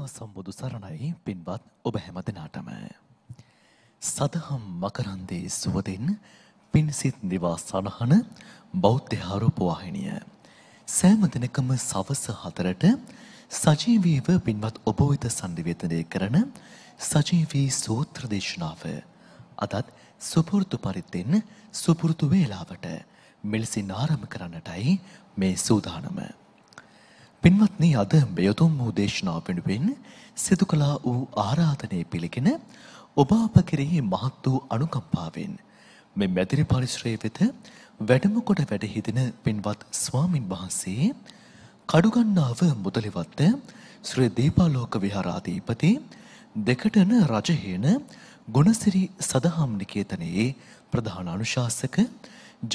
සම්මා සම්බුදු සරණයි පින්වත් ඔබ හැම දෙනාටම. සදහම් මකරන්දේ සුවදෙන් පින්සිත් නිවා සනහන බෞද්ධ ආරෝපවාහිනිය. සෑම දිනකම සවස 4ට සජීවීව පින්වත් ඔබ වෙත සංනිවේදනය කරන සජීවී සූත්‍ර දේශනාව අදත් සුපුරුදු පරිද්දෙන් සුපුරුදු වේලාවට මෙලසින් ආරම්භ කරන්නටයි මේ සූදානම. පින්වත්නි අද මෙයතුම් වූ දේශනාව වෙනුවෙන් සිදු කළා වූ ආරාධනය පිළිගෙන ඔබ අප කෙරෙහි මහත් වූ අනුකම්පාවෙන් මේ මැදිරි පරිශ්‍රයේ වෙත වැඩම කොට වැඩ හිදෙන පින්වත් ස්වාමින් වහන්සේ කඩුගන්නාව මුදලිවත්ත ශ්‍රී දීපාලෝක විහාරාධිපති දෙකටන රජහේන ගුණසිරි සදහම් නිකේතනයේ ප්‍රධාන අනුශාසක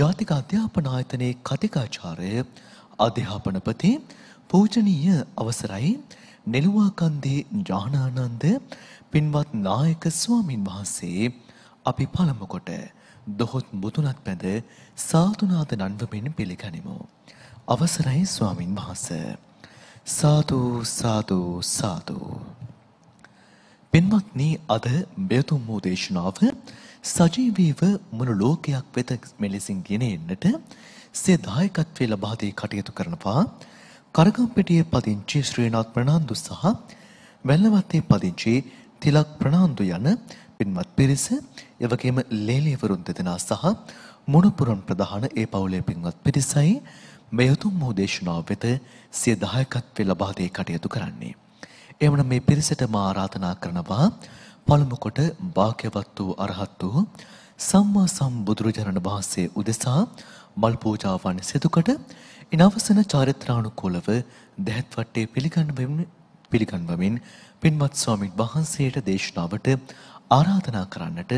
ජාතික අධ්‍යාපන ආයතනයේ කතිකාචාර්ය අධ්‍යාපනපති පූජනීය අවසරයි නෙළුවාකන්දේ ඥානානන්ද පින්වත් නායක ස්වාමින් වහන්සේ අපි පළමු කොට දොහොත් මුතුනත් පැඳ සාතුනාද නන්වමින් පිළිගනිමු. අවසරයි ස්වාමින් වහන්සේ. සාදු සාදු සාදු. පින්වත්නි අද මෙතුම් වූ දේශනාව සජීවීව මුළු ලෝකයක් වෙත මෙලෙසින් ගෙන එන්නට සිය දායකත්වයේ ලබා දී කටයුතු කරනවා කරගම්පෙටියේ පදිංචි ශ්‍රීනාත් ප්‍රනාන්දු සහ වැල්ලවත්තේ පදිංචි තිලක් ප්‍රනාන්දු යන පින්වත් පිරිස එවගේම ලේලියවරුන් දෙදෙනා සහ මුණපුරන් ප්‍රධාන ඒ පවුලේ පින්වත් පිරිසයි මේ උතුම් වූ දේශනාව වෙත සිය දායකත්වය ලබා දී කටයුතු කරන්නේ. එවනම් මේ පිරිසට මා ආරාධනා කරනවා පළමු කොට වාක්‍යවත් වූ අරහත් වූ සම්මා සම්බුදුරජාණන් වහන්සේ උදෙසා මල් පූජාවන් සිදු කොට ඉනවසන චාරිත්‍රානුකූලව දැහැත් වට්ටේ පිළිගන්වමින් පිළිගන්වමින් පින්වත් ස්වාමීන් වහන්සේට දේශනාවට ආරාධනා කරන්නට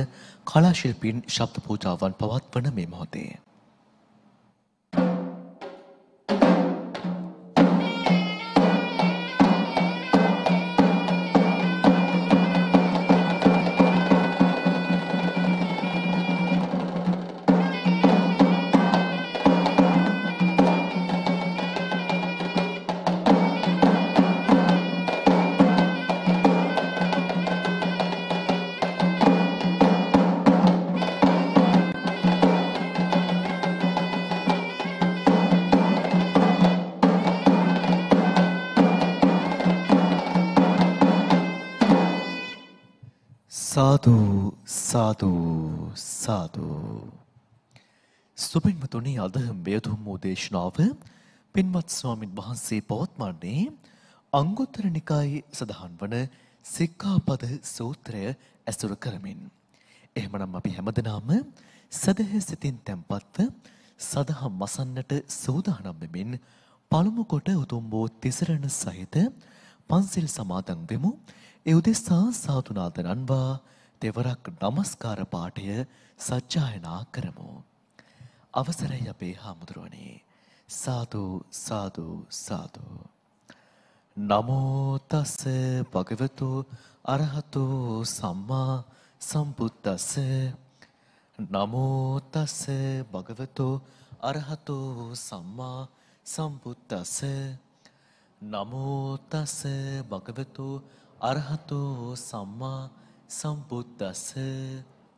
කලාශිල්පීන් ශබ්ද පූජාවන් පවත්වන මේ මොහොතේ සාදු සාදු සාදු සුපින්මතුනි අද මෙතුම් වූ දේශනාව පින්වත් ස්වාමින් වහන්සේ පවත්වන්නේ අංගුත්තර නිකායේ සඳහන් වන සික්ඛාපද සූත්‍රය ඇසුර කරමින් එහෙමනම් අපි හැමදෙනාම සදහ සිතින් තැම්පත්ව සදහම් මසන්නට සූදානම් වෙමින් පළමු කොට උතුම් වූ තිසරණ සහිත පන්සිල් සමාදන් වෙමු ඒ උදෙසා සාතුනාදරන්වා දෙවරක් নমස්කාර පාඨය සජ්ජායනා කරමු. අවසරයි අපේ හාමුදුරුවනේ. සාදු සාදු සාදු. නමෝ තස් භගවතු අරහතු සම්මා සම්බුද්දස්ස නමෝ තස් භගවතු අරහතු සම්මා සම්බුද්දස්ස නමෝ තස් භගවතු අරහතු සම්මා 桑布达斯。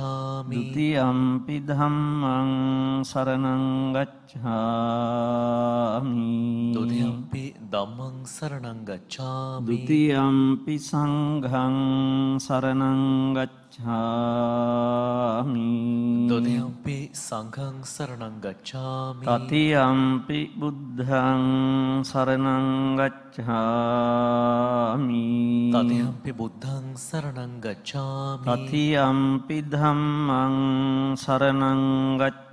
ගච්ඡාමි ဒ ුතියම්පි ධම්මං සරණං ගච්ඡාමි ဒ ුතියම්පි ධම්මං සරණං ගච්ඡාමි ဒ ුතියම්පි සංඝං සරණං ගච්ඡාමි ගච්ඡාමි දොදයම්පි සංඝං සරණං ගච්ඡාමි තතියම්පි බුද්ධං සරණං ගච්ඡාමි තතියම්පි බුද්ධං සරණං ගච්ඡාමි තතියම්පි ධම්මං සරණං ගච්ඡාමි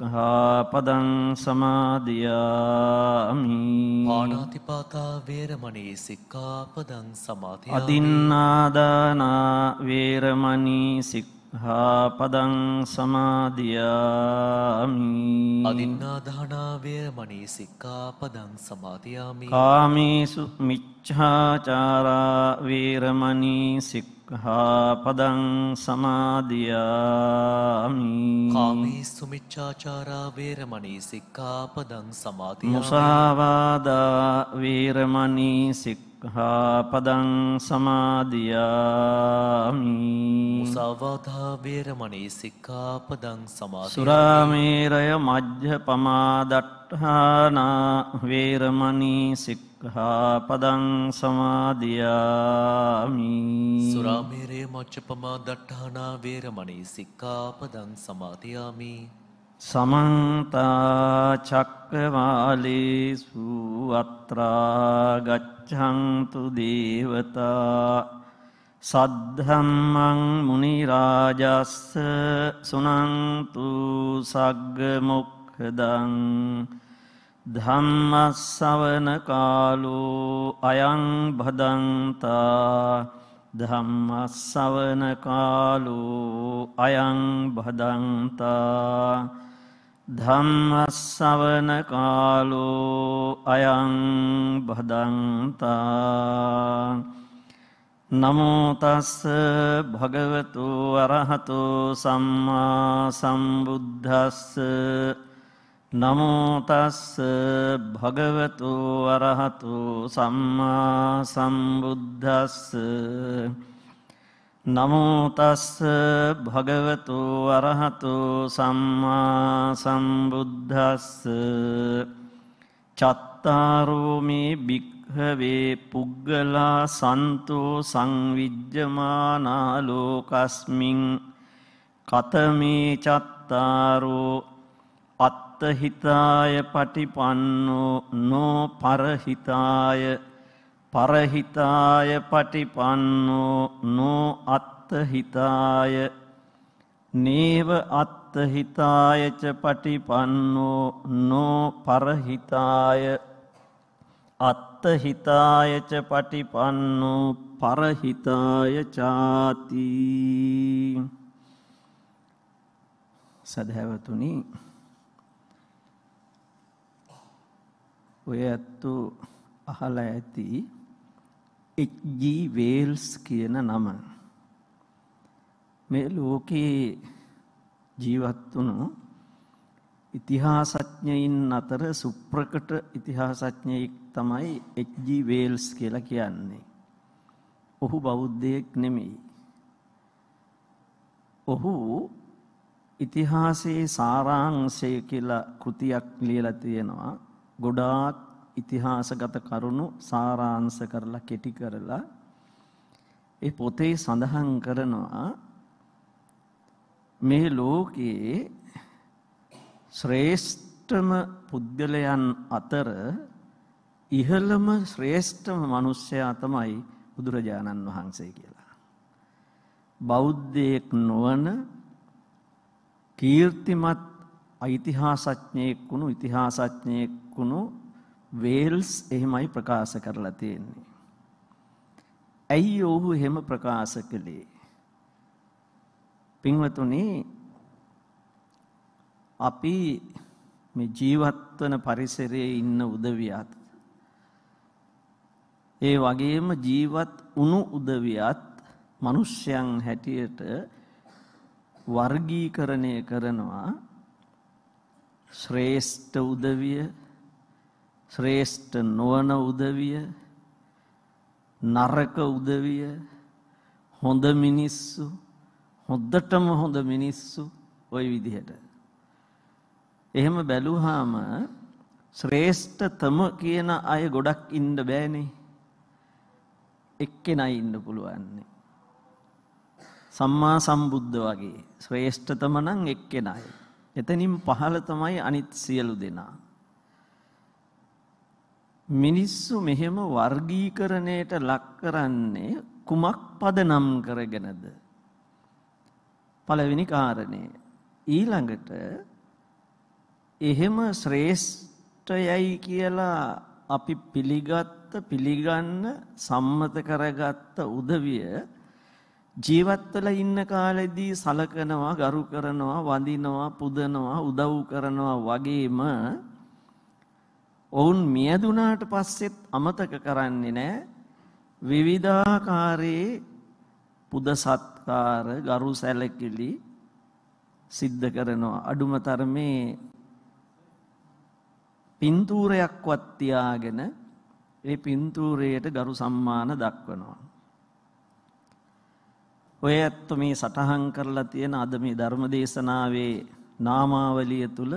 සික්හාපදං සමාධයාමි පානාතිපාතා වේරමණී සික්කාපදං සමාධය අදින්නාදානා වේරමණී සික්කා හාපදං සමාධයාමි අදින්නාධානාවේරමනී සික්කාපදං සමාධයාමි කාමිසු මිච්චාචාරාවේරමනී සික්ක සික්හාපදං සමාධයාමි කාමී සුමිච්චාචාරා වේරමණී සික්කාපදං සමාධිය මුසාවාදා වේරමණී සික්හාපදං සමාධයාමි මුසාවාදා වේරමණී සික්කාපදං සමා සුරාමේරය මජ්්‍ය පමාදට්හානා වේරමණී සික්හ සික්හාපදං සමාධයාමි සුරාමේරය මච්චපමා දට්ඨානා වේරමණී සික්කාපදං සමාධයාමි සමන්තා චක්කවාලේසු අත්‍රා ගච්ඡන්තු දේවතා සද්ධම්මං මුනිරාජස්ස සුනන්තු සග්ගමොක්කදං ධම්මස්සවන කාලෝ අයං භදන්තා ධම්මස්සවන කාලෝ අයං භදන්තා ධම්මස්සවන කාලෝ අයං භදන්තා නමෝතස්ස භගවතු වරහතු සම්මා සම්බුද්ධස්ස නමෝතස්ස භගවතු වරහතු සම්මා සම්බුද්ධස්ස නමෝතස්ස භගවතු වරහතු සම්මා සම්බුද්ධස්ස චත්තාරෝමේ භික්හවේ පුද්ගලා සන්තෝ සංවිජ්්‍යමානා ලෝකස්මින් කතමේ චත්තාරෝ අත්ත අත්තහිතාය පටිපන්නෝ නෝ පරහිතාය පරහිතාය පටිපන්නෝ නෝ අත්තහිතාය නේව අත්තහිතායච පටිපන්නෝ නෝ පරහිතාය අත්තහිතායච පටිපන්නෝ පරහිතාය චාතිී සදහැවතුනි ඔය ඇත්තෝ අහලා ඇති එච්.ජී. වේල්ස් කියන නම මේ ලෝකේ ජීවත් වුණු ඉතිහාසඥයින් අතර සුප්‍රකට ඉතිහාසඥයෙක් තමයි එච්.ජී. වේල්ස් කියලා කියන්නේ. ඔහු බෞද්ධයෙක් නෙමෙයි. ඔහු ඉතිහාසයේ සාරාංශය කියලා කෘතියක් ලියලා තියෙනවා. ගොඩාක් ඉතිහාසගත කරුණු සාරාංශ කරලා කෙටි කරලා ඒ පොතේ සඳහන් කරනවා මේ ලෝකයේ ශ්‍රේෂ්ඨම පුද්ගලයන් අතර ඉහළම ශ්‍රේෂ්ඨම මිනිසයා තමයි බුදුරජාණන් වහන්සේ කියලා. බෞද්ධයෙක් නොවන කීර්තිමත් ඓතිහාසඥයෙක් වුණු ඉතිහාසඥයෙක් දකුණු වේල්ස් එහෙමයි ප්‍රකාශ කරලා තියෙන්නේ. ඇයි ඔහු එහෙම ප්‍රකාශ කළේ? පින්වතුනි අපි මේ ජීවත් වන පරිසරයේ ඉන්න උදවියත් ඒ වගේම ජීවත් වුණු උදවියත් මිනිස්යන් හැටියට වර්ගීකරණය කරනවා ශ්‍රේෂ්ඨ උදවිය ශ්‍රේෂ්ඨ නොවන උදවිය නරක උදවිය හොඳ මිනිස්සු හොද්දටම හොඳ මිනිස්සු ওই විදිහට එහෙම බැලුවාම ශ්‍රේෂ්ඨතම කියන අය ගොඩක් ඉන්න බෑනේ එක්කෙනයි ඉන්න පුළුවන්නේ සම්මා සම්බුද්ධ වගේ ශ්‍රේෂ්ඨතම නම් එක්කෙනයි එතනින් පහළ තමයි අනිත් සියලු දෙනා මිනිස්සු මෙහෙම වර්ගීකරණයට ලක් කරන්නේ කුමක් පදනම් කරගෙනද? පළවෙනි කාරණේ ඊළඟට එහෙම ශ්‍රේෂ්ඨයයි කියලා අපි පිළිගත්ත පිළිගන්න සම්මත කරගත්ත උදවිය ජීවත්වල ඉන්න කාලෙදී සලකනවා ගරු කරනවා වඳිනවා පුදනවා උදව් කරනවා වගේම ඔවුන් මියදුනාට පස්සෙත් අමතක කරන්නේ නැහැ විවිධාකාරයේ පුද සත්කාර ගරු සැලකිලි සිද්ධ කරනවා අඩුම තරමේ පින්තූරයක්වත් තියාගෙන ඒ පින්තූරයට ගරු සම්මාන දක්වනවා ඔය ඇත්ත මේ සටහන් කරලා තියෙන අද මේ ධර්ම දේශනාවේ නාමාවලිය තුල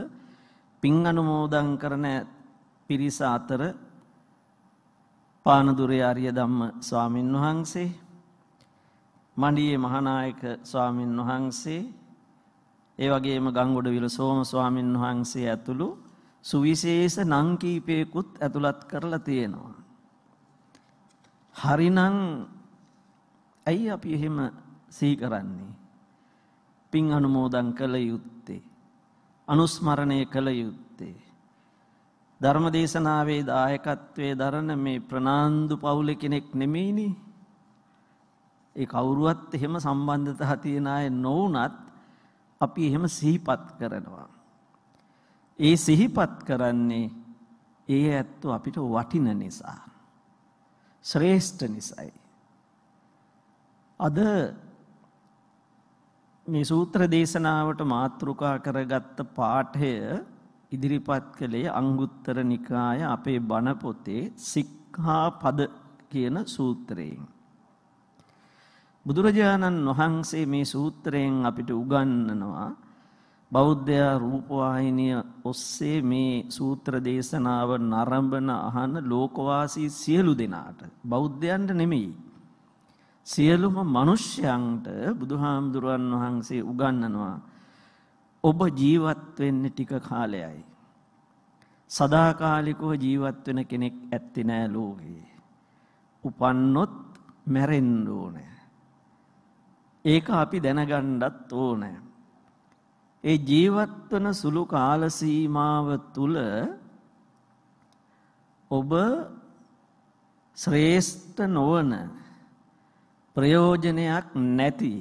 පින් අනුමෝදන් කරන පිරිස අතර පානදුරේ ආර්ය ධම්ම ස්වාමින් වහන්සේ මණ්ඩියේ මහානායක ස්වාමින් වහන්සේ ඒ වගේම ගංගොඩ විල සෝම ස්වාමින් වහන්සේ ඇතුළු සුවිශේෂ නම් කීපයකුත් ඇතුළත් කරලා තියෙනවා. හරිනම් ඇයි අපි එහෙම සිහි කරන්නේ? පින් අනුමෝදන් කළ යුත්තේ. අනුස්මරණය කළ යුත්තේ ධර්මදේශනාවේ දායකත්වයේ දරන මේ ප්‍රනාන්දු පවුල කෙනෙක් නෙමෙයිනි. ඒ කවුරුවත් එහෙම සම්බන්ධතා තියෙන අය නොවුනත් අපි එහෙම සිහිපත් කරනවා. ඒ සිහිපත් කරන්නේ ඒ ඇත්ත අපිට වටින නිසා. ශ්‍රේෂ්ඨ නිසයි. අද මේ සූත්‍ර දේශනාවට මාතෘකා කරගත්ත පාඨය ඉදිරිපත් කළේ අංගුත්තර නිකාය අපේ බණ පොතේ සික්ඛාපද කියන සූත්‍රයෙන්. බුදුරජාණන් වහන්සේ මේ සූත්‍රයෙන් අපිට උගන්වනවා බෞද්ධයා රූපවාහිනිය ඔස්සේ මේ සූත්‍ර දේශනාව නරඹන අහන ලෝකවාසී සියලු දෙනාට බෞද්ධයන්ට නෙමෙයි සියලුම මිනිස්යන්ට බුදුහාමුදුරන් වහන්සේ උගන්වනවා ඔබ ජීවත් වෙන්නේ ටික කාලයයි. සදාකාලිකව ජීවත් වෙන කෙනෙක් ඇත්තේ නෑ ලෝකේ. උපන්නොත් මැරෙන්න ඕනේ. ඒක අපි දැනගන්නත් ඕනේ. ඒ ජීවත් වන සුළු කාල සීමාව තුල ඔබ ශ්‍රේෂ්ඨ නොවන ප්‍රයෝජනයක් නැති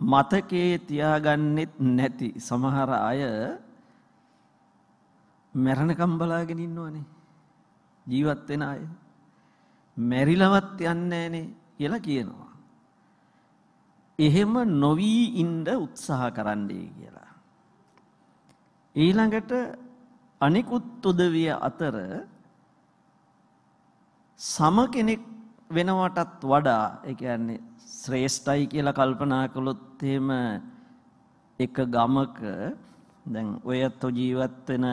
මතකයේ තියාගන්නෙත් නැති සමහර අය මැරණකම් බලාගෙන ඉන්නවනේ ජීවත් වෙන අය මැරිලවත් යන්නේ නැනේ කියලා කියනවා එහෙම නොවි ඉන්න උත්සාහ කරන්නයි කියලා ඊළඟට අනිකුත් උදවිය අතර සම කෙනෙක් වෙනවටත් වඩා ඒ කියන්නේ ශ්‍රේෂ්ඨයි කියලා කල්පනා කළොත් එහෙම එක ගමක දැන් ඔය ජීවත් වෙන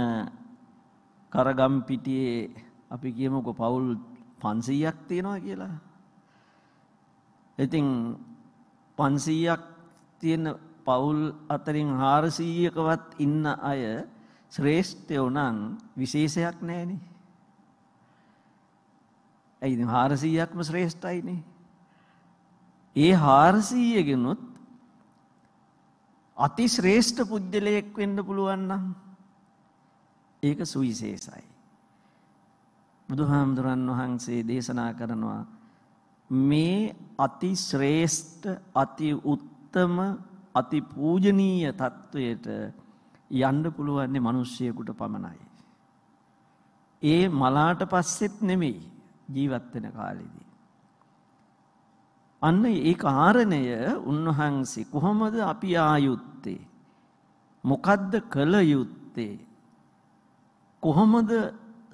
කරගම් පිටියේ අපි කියමුකෝ පවුල් 500ක් තියෙනවා කියලා. ඉතින් 500ක් තියෙන පවුල් අතරින් 400කවත් ඉන්න අය ශ්‍රේෂ්ඨයෝ නම් විශේෂයක් නැහැනේ. ඇයි හාරසීයක්ම ශ්‍රේෂ්ඨයිනේ. ඒ හාරසීයගෙනුත් අති ශ්‍රේෂ්ඨ පුද්ගලයෙක් වෙන්න පුළුවන්නම් ඒක සුවිශේෂයි. බුදුහාමුදුරන් වහන්සේ දේශනා කරනවා මේ අති ශ්‍රේෂ්ඨ අති උත්තම අති පූජනීය තත්වයට යන්න පුළුවන්නේ මිනිස්සෙකුට පමණයි. ඒ මලාට පස්සෙත් නෙමෙයි. ජීවත් වෙන කාලෙදී. අන්න ඒ කාරණය උන්වහන්සේ කොහොමද අපි ආයුත්තේ? මොකද්ද කළ යුත්තේ? කොහොමද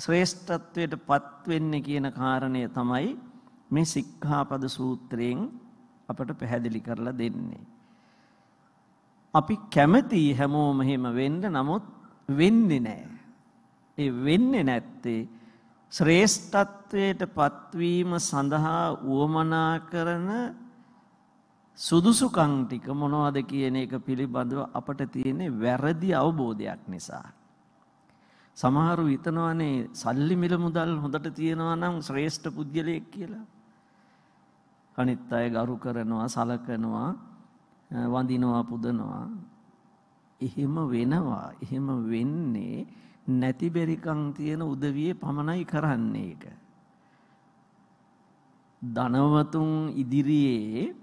ශ්‍රේෂ්ඨත්වයට පත් වෙන්නේ කියන කාරණය තමයි මේ සික්ඛාපද සූත්‍රයෙන් අපට පැහැදිලි කරලා දෙන්නේ. අපි කැමති හැමෝම එහෙම වෙන්න නමුත් වෙන්නේ නැහැ. ඒ වෙන්නේ නැත්තේ ශ්‍රේෂ්ඨත්වයට පත්වීම සඳහා උවමනා කරන සුදුසුකම් ටික මොනවද කියන එක පිළිබඳව අපට තියෙන වැරදි අවබෝධයක් නිසා සමහරු හිතනවානේ සල්ලි මිල මුදල් හොඳට තියෙනවා නම් ශ්‍රේෂ්ඨ පුද්ගලයෙක් කියලා. අනිත් අය ගරු කරනවා, සලකනවා, වඳිනවා, පුදනවා. එහෙම වෙනවා. එහෙම වෙන්නේ නැති බෙරිකං තියෙන උදවිය පමණයි කරන්නේ එක. ධනවතුන් ඉදිරියේ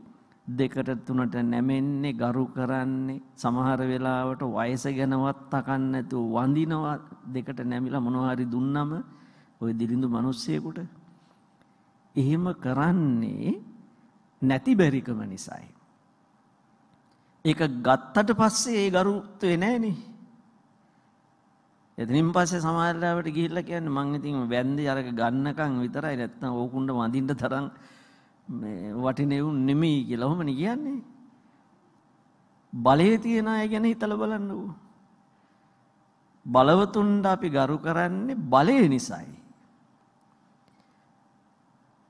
දෙකට තුනට නැමෙන්නේ ගරු කරන්නේ සමහර වෙලාවට වයස ගැනවත් තකන්නේ නැතුව වඳිනවා දෙකට නැමිලා මොනවා හරි දුන්නම ওই දිලිඳු මිනිස්සෙකුට එහෙම කරන්නේ නැති බැරිකම නිසායි. ඒක ගත්තට පස්සේ ඒ ගරුත්වේ නැහනේ. එතනින් පස්සේ සමාජලාවට ගිහිල්ලා කියන්නේ මං ඉතින් වැන්දි අරක ගන්නකම් විතරයි නැත්නම් ඕකුණ්ඩ වඳින්න තරම් මේ වටිනෙවුන් නෙමෙයි කියලා ඔහොමනේ කියන්නේ. බලයේ තියෙන අය ගැන හිතලා බලන්නකෝ. බලවතුන්ට අපි ගරු කරන්නේ බලය නිසායි.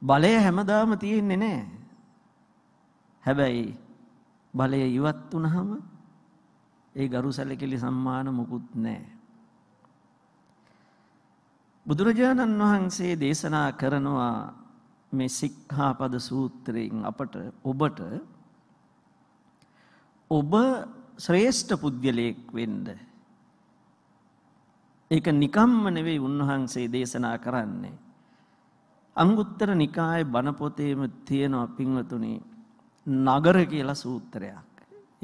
බලය හැමදාම තියෙන්නේ නැහැ. හැබැයි බලය ඉවත් වුනහම ඒ ගරු සැලකිලි සම්මාන මොකුත් නැහැ. බුදුරජාණන් වහන්සේ දේශනා කරනවා මේ සික්හාපද සූත්‍රයෙන් අපට ඔබට ඔබ ශ්‍රේෂ්ඨ පුද්ගලයෙක් වෙන්න. ඒක නිකම්ම නෙවෙයි උන්වහන්සේ දේශනා කරන්නේ. අංගුත්තර නිකාය බණපොතේම තියෙනවා පින්වතුනි නගර කියලා සූත්‍රයක්.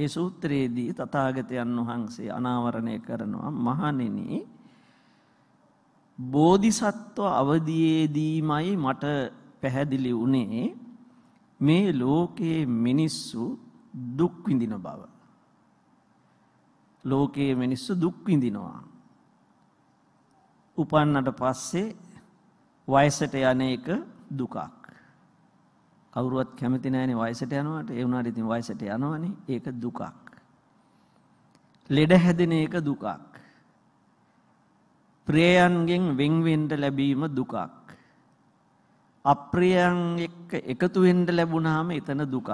ඒ සූත්‍රයේදී තථාගතයන් වහන්සේ අනාවරණය කරනවා මහණෙනි බෝධිසත්ව අවධයේදීමයි මට පැහැදිලි වුණේ මේ ලෝකයේ මිනිස්සු දුක් විඳින බව. ලෝකයේ මිනිස්සු දුක් විඳිනවා. උපන්නට පස්සේ වයසට යන එක දුකක්. කවුරුවත් කැමති නැහැනේ වයසට යනවට. ඒ වුණාට ඉතින් වයසට යනවනේ. ඒක දුකක්. ලෙඩ හැදෙන එක දුකක්. ප්‍රියයන්ගෙන් වෙන්වෙන්ට ලැබීම දුකක්. අප්‍රියයන් එක්ක එකතු වෙන්න ලැබුණාම එතන දුකක්.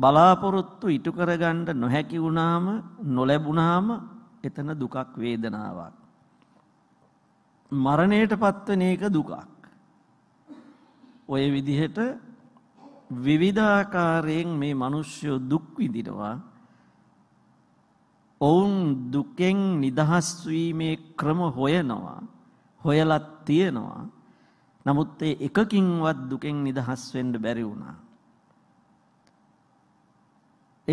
බලාපොරොත්තු ඉටු කරගන්න නොහැකි වුණාම නොලැබුණාම එතන දුකක් වේදනාවක්. මරණයට පත්වන එක දුකක්. ඔය විදිහට විවිධාකාරයෙන් මේ මිනිස්සු දුක් විඳිනවා. ඔවුන් දුකෙන් නිදහස් වීමේ ක්‍රම හොයනවා. හොයලත් තියෙනවා. නමුත් ඒ එකකින්වත් දුකෙන් නිදහස් වෙන්න බැරි වුණා.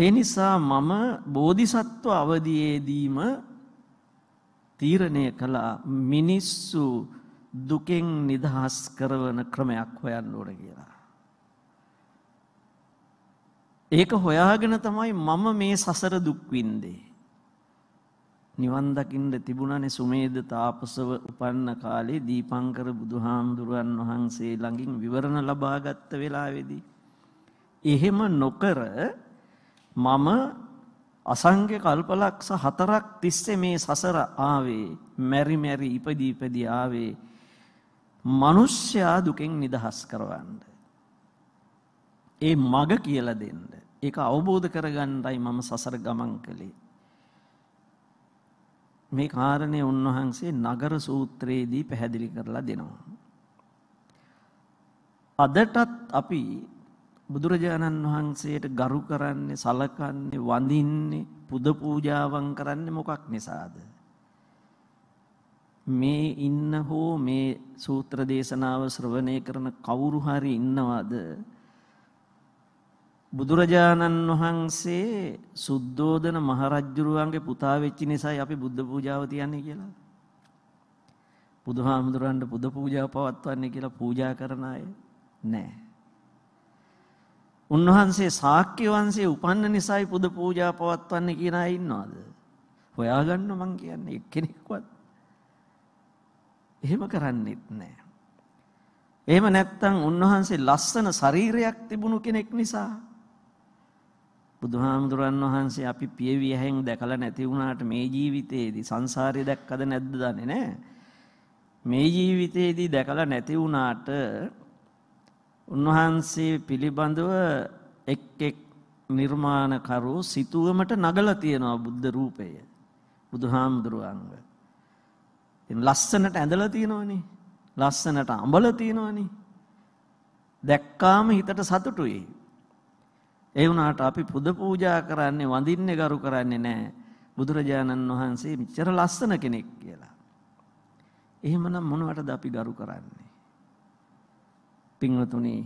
ඒ නිසා මම බෝධිසත්ව අවධියේදීම තීරණය කළා මිනිස්සු දුකෙන් නිදහස් කරවන ක්‍රමයක් හොයන්න ඕන කියලා. ඒක හොයාගෙන තමයි මම මේ සසර දුක් විඳේ. නිවන් දකින්න තිබුණනේ සුමේද තාපසව උපන්න කාලේ දීපංකර බුදුහාමුදුරන් වහන්සේ ළඟින් විවරණ ලබාගත් වෙලාවේදී එහෙම නොකර මම අසංඛ්‍ය කල්පලක්ෂ හතරක් තිස්සේ මේ සසර ආවේ මෙරි මෙරි ඉපදී ඉපදී ආවේ මිනිස්යා දුකෙන් නිදහස් කරවන්න ඒ මග කියලා දෙන්න ඒක අවබෝධ කරගන්නයි මම සසර ගමන් කළේ මේ කාරණය උන්වහන්සේ නගර සූත්‍රයේදී පැහැදිලි කරලා දෙනවා. අදටත් අපි බුදුරජාණන් වහන්සේට ගරු කරන්නේ සලකන්නේ වඳින්නේ පුද පූජාවන් කරන්නේ මොකක් නිසාද? මේ ඉන්න හෝ මේ සූත්‍ර දේශනාව ශ්‍රවණය කරන කවුරු හරි ඉන්නවද? බුදුරජාණන් වහන්සේ සුද්ධෝදන මහරජ්ජුරුවන්ගේ පුතා වෙච්ච නිසායි අපි බුද්ධ පූජාව තියන්නේ කියලා. බුදුහාමුදුරන්ට බුද්ධ පූජාව පවත්වන්නේ කියලා පූජා කරන අය නැහැ. උන්වහන්සේ ශාක්‍ය වංශයේ උපන්න නිසායි බුද්ධ පූජා පවත්වන්නේ කියන අය ඉන්නවද? හොයාගන්න මං කියන්නේ එක්කෙනෙක්වත්. එහෙම කරන්නේත් නැහැ. එහෙම නැත්තම් උන්වහන්සේ ලස්සන ශරීරයක් තිබුණු කෙනෙක් නිසා බුදුහාමුදුරන් වහන්සේ අපි පියවි ඇහෙන් දැකලා නැති වුණාට මේ ජීවිතේදී සංසාරේ දැක්කද නැද්ද දන්නේ නැහැ. මේ ජීවිතේදී දැකලා නැති වුණාට උන්වහන්සේ පිළිබඳව එක් එක් නිර්මාණකරු සිතුවමට නගලා තියෙනවා බුද්ධ රූපය. බුදුහාමුදුරුවන්ව. ඉතින් ලස්සනට ඇඳලා තියෙනවනේ. ලස්සනට අඹලා තියෙනවනේ. දැක්කාම හිතට සතුටුයි. ඒ වුණාට අපි පුද පූජා කරන්නේ වඳින්නේ ගරු කරන්නේ නැහැ. බුදුරජාණන් වහන්සේ මෙච්චර ලස්සන කෙනෙක් කියලා. එහෙමනම් මොනවටද අපි ගරු කරන්නේ? පින්වතුනි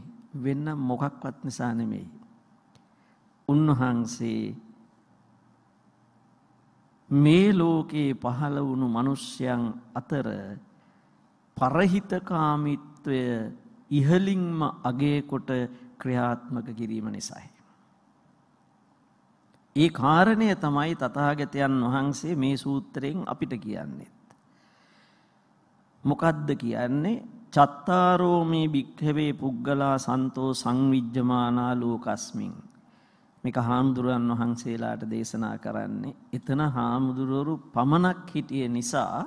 වෙන්න මොකක්වත් නිසා නෙමෙයි. උන්වහන්සේ මේ ලෝකේ පහළ වුණු මිනිස්යන් අතර පරහිතකාමීත්වය ඉහලින්ම අගේකොට ක්‍රියාත්මක කිරීම නිසායි. ඒ කාරණය තමයි තථාගතයන් වහන්සේ මේ සූත්‍රයෙන් අපිට කියන්නේ. මොකද්ද කියන්නේ චත්තාරෝ මේ භික්ඛවේ පුද්ගලා සන්තෝ සංවිජ්ජමානා ලෝකස්මින් මේක හාමුදුරුවන් වහන්සේලාට දේශනා කරන්නේ එතන හාමුදුරුවරු පමණක් හිටිය නිසා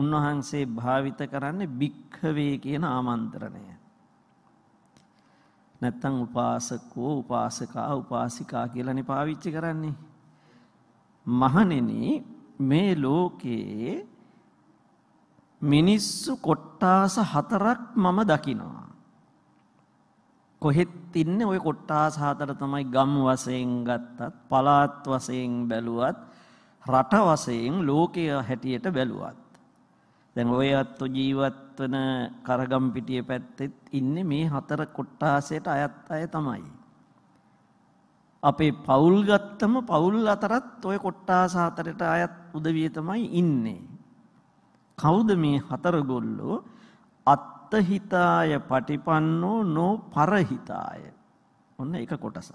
උන්වහන්සේ භාවිත කරන්නේ භික්ඛවේ කියන ආමන්ත්‍රණය නැත්තං උපාසකෝ උපාසකා උපාසිකා කියලනි පාවිච්චි කරන්නේ. මහනෙන මේ ලෝකයේ මිනිස්සු කොට්ටාස හතරක් මම දකිනවා. කොහෙත් ඉන්න ඔය කොට්ටාස හතර තමයි ගම් වසයෙන් ගත්තත් පලාත් වසයෙන් බැලුවත් රට වසයෙන් ලෝකය හැටියට බැලුවත්. දැන් ඔය අත්තු ජීවත් වන කරගම්පිටිය පැත්තෙත් ඉන්නේ මේ හතර කොට්ටාසයට අයත් අය තමයි. අපේ පවුල් ගත්තම පවුල් අතරත් ඔය කොට්ටාස හතරට අයත් උදවිය තමයි ඉන්නේ. කවුද මේ හතර ගොල්ලෝ? අත්තහිතාය පටිපන්නෝ නෝ පරහිතාය. ඔන්න එක කොටසක්.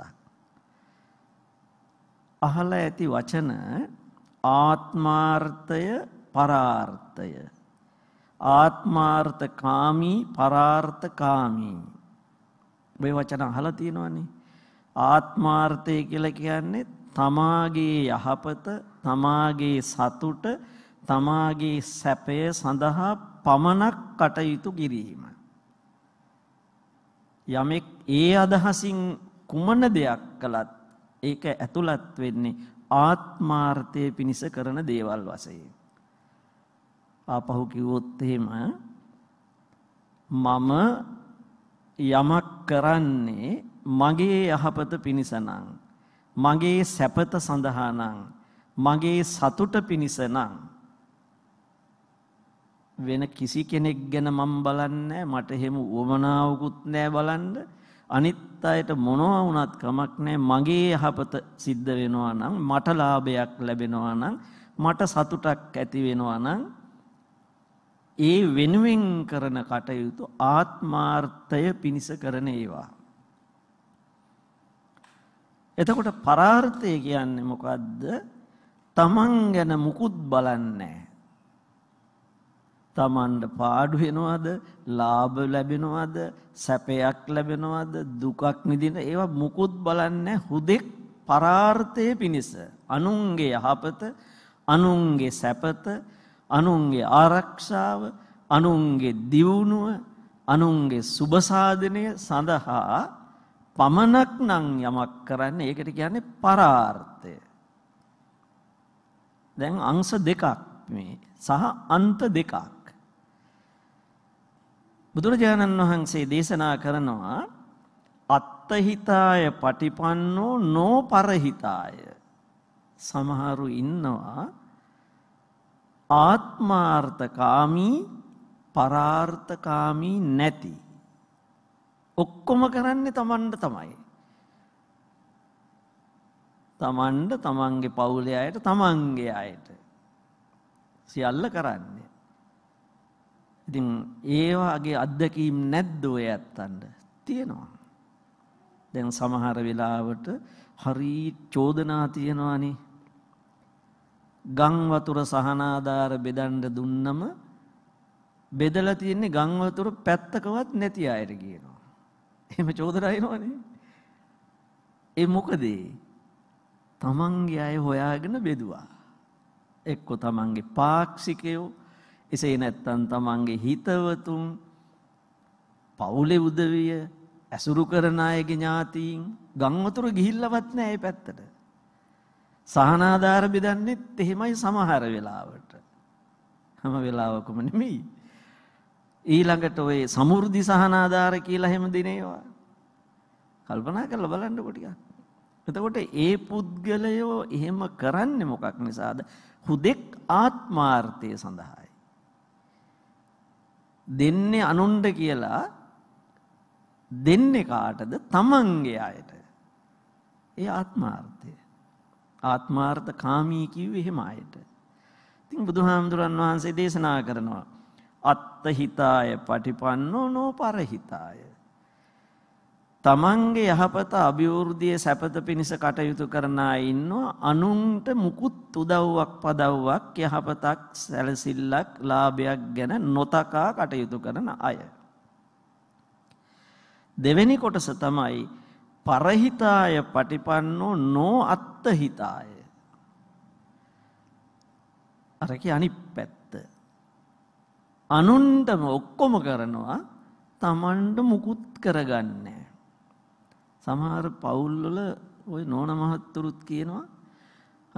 අහලා ඇති වචන ආත්මාර්ථය පරාර්ථය ආත්මාර්ථ කාමී පරාර්ථ කාමී. ඔය වචන අහලා තියෙනවනේ. ආත්මාර්ථය කියලා කියන්නේ තමාගේ යහපත, තමාගේ සතුට, තමාගේ සැපය සඳහා පමණක් කටයුතු කිරීම. යමෙක් ඒ අදහසින් කුමන දෙයක් කළත් ඒක ඇතුළත් වෙන්නේ ආත්මාර්ථය පිණිස කරන දේවල් වශයෙන්. ආපහු කිව්වොත් එහෙම මම යමක් කරන්නේ මගේ යහපත පිණිසනම් මගේ සැපත සඳහානම් මගේ සතුට පිණිසනම් වෙන කිසි කෙනෙක් ගැන මම බලන්නේ මට එහෙම උවමනාවකුත් නෑ බලන්න අනිත් අයට මොනවා වුණත් කමක් නෑ මගේ යහපත සිද්ධ වෙනවා නම් මට ලාභයක් ලැබෙනවා නම් මට සතුටක් ඇති වෙනවා නම් ඒ වෙනුවෙන් කරන කටයුතු ආත්මාර්ථය පිණිස කරන ඒවා. එතකොට පරාර්ථය කියන්නේ මොකද්ද? තමන් ගැන මුකුත් බලන්නේ තමන්ට පාඩු වෙනවද ලාභ ලැබෙනවද සැපයක් ලැබෙනවද දුකක් නිදින ඒවා මුකුත් බලන්නේ හුදෙක් පරාර්ථය පිණිස අනුන්ගේ යහපත අනුන්ගේ සැපත අනුන්ගේ ආරක්ෂාව අනුන්ගේ දියුණුව අනුන්ගේ සුබසාධනය සඳහා පමණක් නම් යමක් කරන්න ඒකට කියන්නේ පරාර්ථය. දැන් අංශ දෙකක් මේ සහ අන්ත දෙකක්. බුදුරජාණන් වහන්සේ දේශනා කරනවා අත්තහිතාය පටිපන්නෝ නෝපරහිතාය සමහරු ඉන්නවා ආත්මාර්ථකාමී පරාර්ථකාමී නැති. ඔක්කොම කරන්නේ තමන්ට තමයි. තමන්ට තමන්ගේ පවුලේ අයට තමන්ගේ අයට සියල්ල කරන්නේ. ඉතින් ඒවාගේ අත්දැකීම් නැද්ද ඔය ඇත්තන්ට තියෙනවා. දැන් සමහර වෙලාවට හරි චෝදනා තියෙනවානේ ගම් වතුර සහනාධාර බෙදන්න දුන්නම බෙදලා තියෙන්නේ ගම් වතුර පැත්තකවත් නැති අයට කියනවා. එහෙම චෝදනා එනවනේ. ඒ මොකද? තමන්ගේ අය හොයාගෙන බෙදුවා. එක්ක තමන්ගේ පාක්ෂිකයෝ එසේ නැත්තම් තමන්ගේ හිතවතුන් පවුලේ උදවිය ඇසුරු කරන අයගේ ඥාතීන් ගම් වතුර ගිහිල්ලවත් නැහැ මේ පැත්තට. සහනාධාර බෙදන්නෙත් එහෙමයි සමහර වෙලාවට. හැම වෙලාවකම නෙමෙයි. ඊළඟට ඔය සමෘද්ධි සහනාධාර කියලා හැම දිනේවා. කල්පනා කරලා බලන්න ටිකක්. එතකොට ඒ පුද්ගලයෝ එහෙම කරන්නේ මොකක් නිසාද? හුදෙක් ආත්මාර්ථය සඳහායි. දෙන්නේ අනුන්ට කියලා දෙන්නේ කාටද? තමන්ගේ අයට. ඒ ආත්මාර්ථය. ආත්මාර්ථ කාමී කිව් එහෙම අයට. ඉතින් බුදුහාමුදුරන් වහන්සේ දේශනා කරනවා. අත්තහිතාය පටිපන්නෝ නෝ පරහිතාය. තමන්ගේ යහපත අභිවෘද්ධිය සැපත පිණිස කටයුතු කරනා ඉන්නවා අනුන්ට මුකුත් උදව්වක් පදව්වක් යහපතක් සැලසිල්ලක් ලාභයක් ගැන නොතකා කටයුතු කරන අය. දෙවැනි කොටස තමයි පරහිතාය පටිපන්නෝ නෝ අත්තහිතාය. අරක අනි පැත්ත. අනුන්ටම ඔක්කොම කරනවා තමන්ට මුකුත් කරගන්නේ. සමහර පවුල්වල ඔය නෝන මහත්තුරුත් කියනවා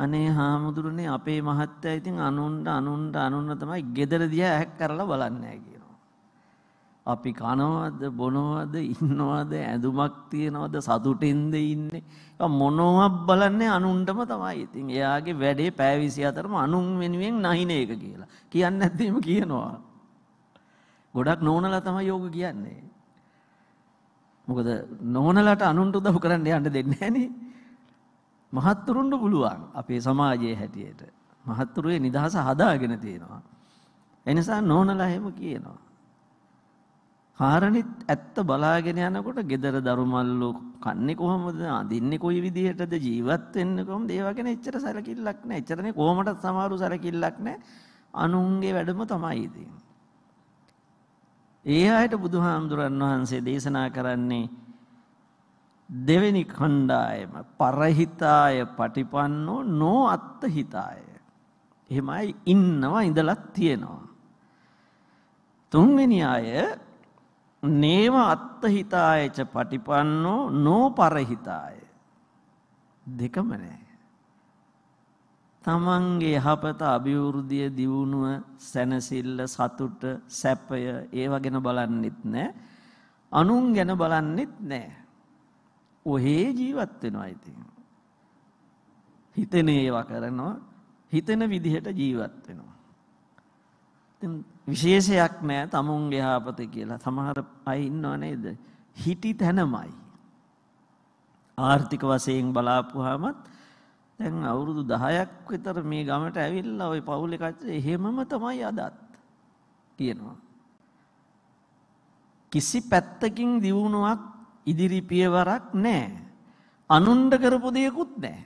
අනේ හාමුදුරනේ අපේ මහත්තයා ඉතින් අනුන්ට අනුන්ට අනුන්න තමයි ගෙදර දිහා ඇහක් කරලා බලන්නේ කියලා. අපි කනවද බොනවද ඉන්නවද ඇඳුමක් තියෙනවද සතුටෙන්ද ඉන්නේ මොනවක් බලන්නේ අනුන්ටම තමයි. ඉතින් එයාගේ වැඩේ පෑ 24ම අනුන් වෙනුවෙන් නැහින එක කියලා. කියන්නේ නැද්දීම කියනවා. ගොඩක් නෝනලා තමයි යෝග කියන්නේ. මොකද නෝනලට අනුන්ට උදව් කරන්න යන්න දෙන්නේ නැහනේ. මහත්තුරුන්ට පුළුවන් අපේ සමාජයේ හැටියට. මහත්තුරුවේ නිදහස හදාගෙන තියෙනවා. එනිසා නෝනලා එහෙම කියනවා. කාරණෙත් ඇත්ත බලාගෙන යනකොට ගෙදර දරුමල්ලු කන්නේ කොහොමද අඳින්නේ කොයි විදිහටද ජීවත් වෙන්නේ කොහොමද ඒ වගේ එච්චර සැලකිල්ලක් නැහැ එච්චරනේ කොහොමද සමහරු සැලකිල්ලක් නැහැ අනුන්ගේ වැඩම තමයි තියෙන්නේ ඒ ආයත බුදුහාමුදුරන් වහන්සේ දේශනා කරන්නේ දෙවෙනි කණ්ඩායම පරහිතාය පටිපන්නෝ නෝ අත්තහිතාය එහෙමයි ඉන්නවා ඉඳලත් තියෙනවා තුන්වෙනි අය නේව අත්තහිතායච පටිපන්නෝ නෝ පරහිතාය දෙකම නෑ. තමන්ගේ යහපත අභිවෘද්ධිය දියුණුව සැනසිල්ල සතුට සැපය ඒව ගැන බලන්නෙත් නෑ අනුන් ගැන බලන්නෙත් නෑ. ඔහේ ජීවත් වෙනවා ඉතින්. හිතන ඒවා කරනවා හිතන විදිහට ජීවත් වෙනවා. විශේෂයක් නෑ තමුන්ගේ යහපත කියලා සමහර අය ඉන්නව නේද හිටි තැනමයි ආර්ථික වශයෙන් බලාපුවාමත් දැන් අවුරුදු 10ක් විතර මේ ගමට ඇවිල්ලා ওই පවුලේ කච්චේ එහෙමම තමයි අදත් කියනවා කිසි පැත්තකින් දියුණුවක් ඉදිරි පියවරක් නෑ අනුණ්ඩ කරපු දෙයක්වත් නෑ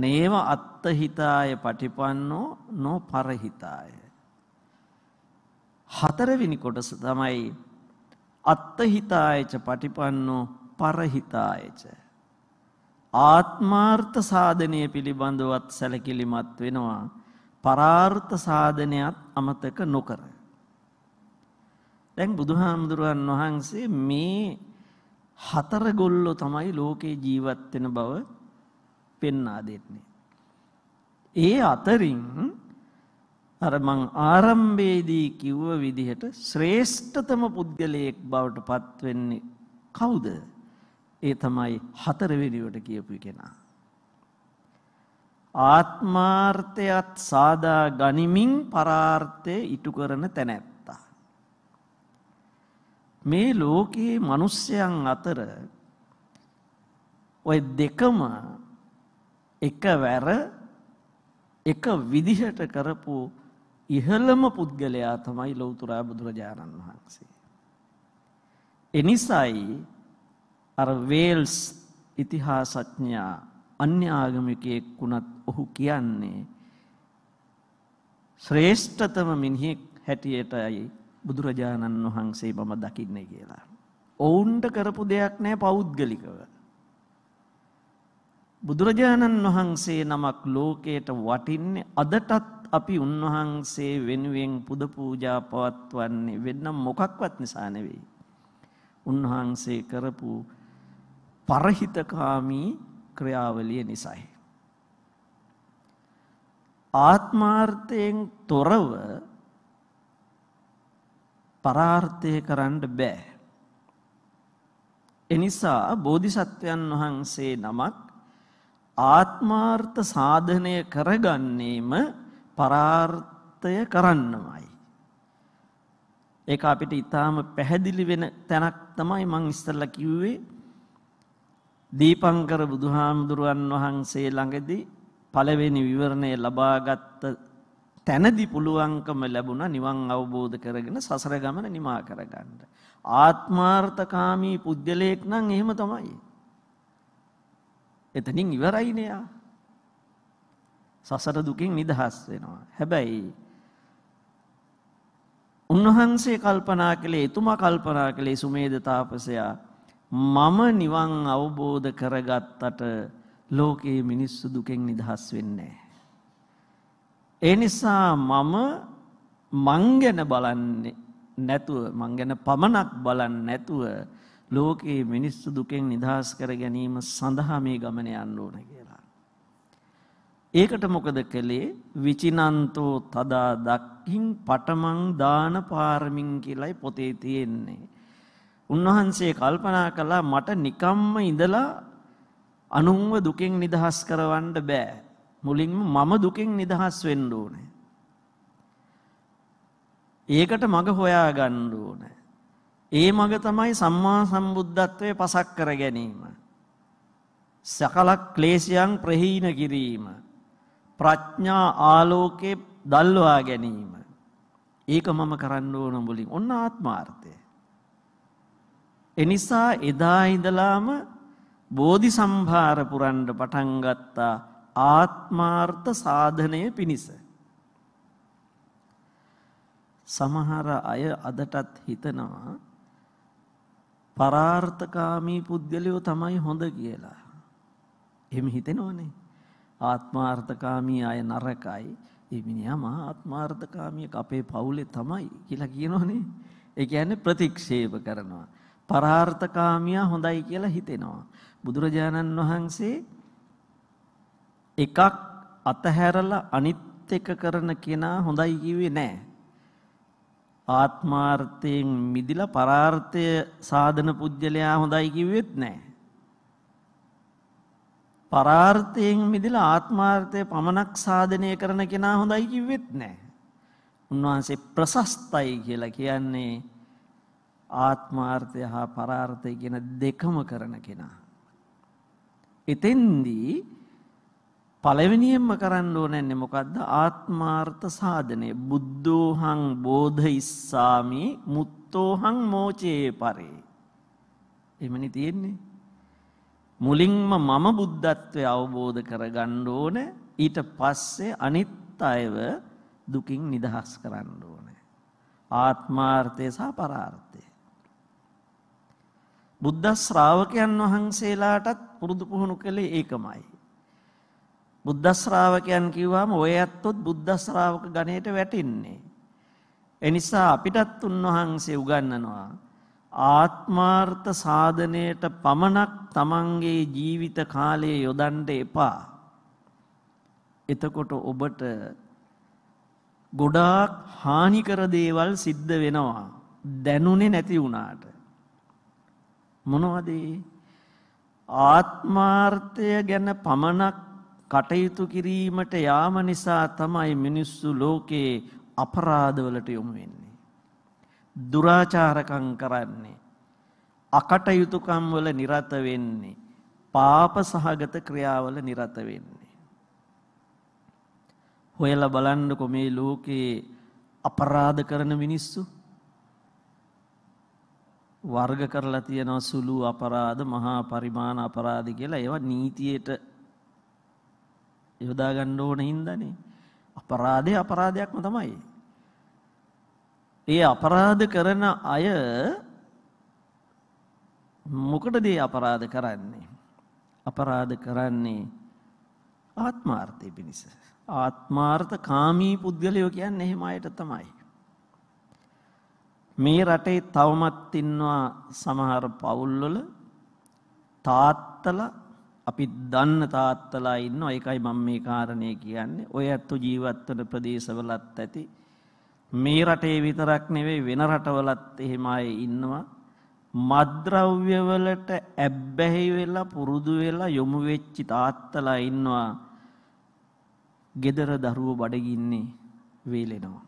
නේව අත්තහිතාය පටිපන්නෝ නෝ පරහිතාය. හතරවෙනි කොටස තමයි අත්තහිතායච පටිපන්නෝ පරහිතායච. ආත්මාර්ථ සාධනය පිළිබඳවත් සැලකිලිමත් වෙනවා පරාර්ථ සාධනයත් අමතක නොකර. දැන් බුදුහාමුදුරුවන් වහන්සේ මේ හතර ගොල්ලෝ තමයි ලෝකේ ජීවත් වෙන බව පෙන්වා දෙන්නේ. ඒ අතරින් අර මං ආරම්භයේදී කිව්ව විදිහට ශ්‍රේෂ්ඨතම පුද්ගලයෙක් බවට පත් වෙන්නේ කවුද? ඒ තමයි හතරවෙනිවට කියපු කෙනා. ආත්මාර්ථයත් සාදා ගනිමින් පරාර්ථය ඉටු කරන තැනැත්තා. මේ ලෝකයේ මිනිස්යන් අතර ওই දෙකම එකවර එක විදිහට කරපු ඉහළම පුද්ගලයා තමයි ලෞතුරා බුදුරජාණන් වහන්සේ. එනිසයි අර වේල්ස් ඉතිහාසඥයා අන්‍ය ආගමිකයෙක් වුණත් ඔහු කියන්නේ ශ්‍රේෂ්ඨතම මිනිහෙක් හැටියටයි බුදුරජාණන් වහන්සේ මම දකින්නේ කියලා. ඔවුන්ට කරපු දෙයක් නෑ පෞද්ගලිකව. බුදුරජාණන් වහන්සේ නමක් ලෝකයට වටින්නේ අදටත් අපි උන්වහන්සේ වෙනුවෙන් පුද පූජා පවත්වන්නේ වෙන්නම් මොකක්වත් නිසා නෙවෙයි. උන්වහන්සේ කරපු පරහිතකාමී ක්‍රියාවලිය නිසයි. ආත්මාර්ථයෙන් තොරව පරාර්ථය කරන්න බෑ. එනිසා බෝධිසත්වයන් වහන්සේ නමක් ආත්මාර්ථ සාධනය කරගන්නේම පරාර්ථය කරන්නමයි. ඒක අපිට ඊටාම පැහැදිලි වෙන තැනක් තමයි මං ඉස්සෙල්ලා කිව්වේ දීපංකර බුදුහාමුදුරුවන් වහන්සේ ළඟදී පළවෙනි විවරණය ලබාගත් තැනදී පුළුවන්කම ලැබුණා නිවන් අවබෝධ කරගෙන සසර ගමන නිමා කරගන්න. ආත්මාර්ථකාමී පුද්ගලයෙක් නම් එහෙම තමයි. එතනින් ඉවරයිනයා. සසර දුකින් නිදහස් වෙනවා. හැබැයි උන්වහන්සේ කල්පනා කළේ එතුමා කල්පනා කළේ සුමේද තාපසයා මම නිවන් අවබෝධ කරගත්තට ලෝකයේ මිනිස්සු දුකෙන් නිදහස් වෙන්නේ ඒ නිසා මම මං ගැන බලන්නේ නැතුව මං ගැන පමණක් බලන්නේ නැතුව ලෝකයේ මිනිස්සු දුකෙන් නිදහස් කර ගැනීම සඳහා මේ ගමන යන්න ඕන කියලා. ඒකට මොකද කළේ විචිනන්තෝ තදා දක්හින් පටමං දාන පාරමින් කියලයි පොතේ තියෙන්නේ. උන්වහන්සේ කල්පනා කළා මට නිකම්ම ඉඳලා අනුන්ව දුකෙන් නිදහස් කරවන්න බෑ. මුලින්ම මම දුකෙන් නිදහස් වෙන්න ඕනේ. ඒකට මග හොයා ගන්න ඕනේ. ඒ මඟ තමයි සම්මා සම්බුද්ධත්වය පසක් කර ගැනීම. සකල ක්ලේශයන් ප්‍රහීන කිරීම. ප්‍රඥා ආලෝකේ දල්වා ගැනීම. ඒක මම කරන්න ඕන මුලින්. ඔන්න ආත්මාර්ථය. එනිසා එදා ඉඳලාම බෝධි සම්භාර පුරන්න පටන් ගත්තා ආත්මාර්ථ සාධනය පිණිස. සමහර අය අදටත් හිතනවා පරාර්ථකාමී පුද්ගලයෝ තමයි හොඳ කියලා. එහෙම හිතෙනවනේ. ආත්මාර්ථකාමී අය නරකයි. ඒ මිනිහා මහා ආත්මාර්ථකාමී අපේ පවුලේ තමයි කියලා කියනවනේ. ඒ කියන්නේ ප්‍රතික්ෂේප කරනවා. පරාර්ථකාමියා හොඳයි කියලා හිතෙනවා. බුදුරජාණන් වහන්සේ එකක් අතහැරලා අනිත් එක කරන කෙනා හොඳයි කිව්වේ නැහැ. ආත්මාර්ථයෙන් මිදිලා පරාර්ථය සාධන පුද්ගලයා හොඳයි කිව්වෙත් නෑ. පරාර්ථයෙන් මිදිලා ආත්මාර්ථය පමණක් සාධනය කරන කෙනා හොඳයි කිව්වෙත් නෑ. උන්වහන්සේ ප්‍රසස්තයි කියලා කියන්නේ ආත්මාර්ථය හා පරාර්ථය කියන දෙකම කරන කෙනා. එතෙන්දී පළවෙනියෙන්ම කරන්න ඕනන්නේ මොකද්ද ආත්මාර්ථ සාධනය බුද්ධෝහං බෝධ ඉස්සාමි මුත්තෝහං මෝචයේ පරේ එමනි තියෙන්නේ මුලින්ම මම බුද්ධත්වය අවබෝධ කරගන්න ඕන ඊට පස්සේ අනිත් අයව දුකින් නිදහස් කරන්න ඕන ආත්මාර්ථය සහ පරාර්ථය බුද්ධ ශ්‍රාවකයන් වහන්සේලාටත් පුරුදු පුහුණු කළේ ඒකමයි බුද්ධ ශ්‍රාවකයන් කිව්වම ඔය ඇත්තොත් බුද්ධ ශ්‍රාවක ගණයට වැටෙන්නේ. ඒ නිසා අපිටත් උන්වහන්සේ උගන්වනවා ආත්මාර්ථ සාධනයට පමණක් තමන්ගේ ජීවිත කාලය යොදන්න එපා. එතකොට ඔබට ගොඩාක් හානිකර දේවල් සිද්ධ වෙනවා. දැනුනේ නැති වුණාට. මොනවද ආත්මාර්ථය ගැන පමණක් කටයුතු කිරීමට යාම නිසා තමයි මිනිස්සු ලෝකයේ අපරාධවලට යොමු වෙන්නේ. දුරාචාරකම් කරන්නේ. අකටයුතුකම් වල නිරත වෙන්නේ. පාප සහගත ක්‍රියාවල නිරත වෙන්නේ. හොයලා බලන්නකො මේ ලෝකයේ අපරාධ කරන මිනිස්සු වර්ග කරලා තියෙනවා සුළු අපරාධ මහා පරිමාණ අපරාධ කියලා ඒවා නීතියට යොදා ගන්න ඕන හින්දානේ අපරාධය අපරාධයක්ම තමයි. ඒ අපරාධ කරන අය මොකටද අපරාධ කරන්නේ? අපරාධ කරන්නේ ආත්මාර්ථය පිණිස. ආත්මාර්ථ කාමී පුද්ගලයෝ කියන්නේ එහෙම අයට තමයි. මේ රටේ තවමත් ඉන්නවා සමහර පවුල්වල තාත්තලා අපි දන්න තාත්තලා ඉන්න ඒකයි මම මේ කාරණය කියන්නේ ඔය ඇත්තු ජීවත්වන ප්‍රදේශවලත් ඇති මේ රටේ විතරක් නෙවෙයි වෙන රටවලත් එහෙම අය ඉන්නවා මද්ද්‍රව්‍යවලට ඇබ්බැහි වෙලා පුරුදු වෙලා යොමු වෙච්චි තාත්තලා ඉන්නවා gedara දරුවෝ බඩගින්නේ වේලෙනවා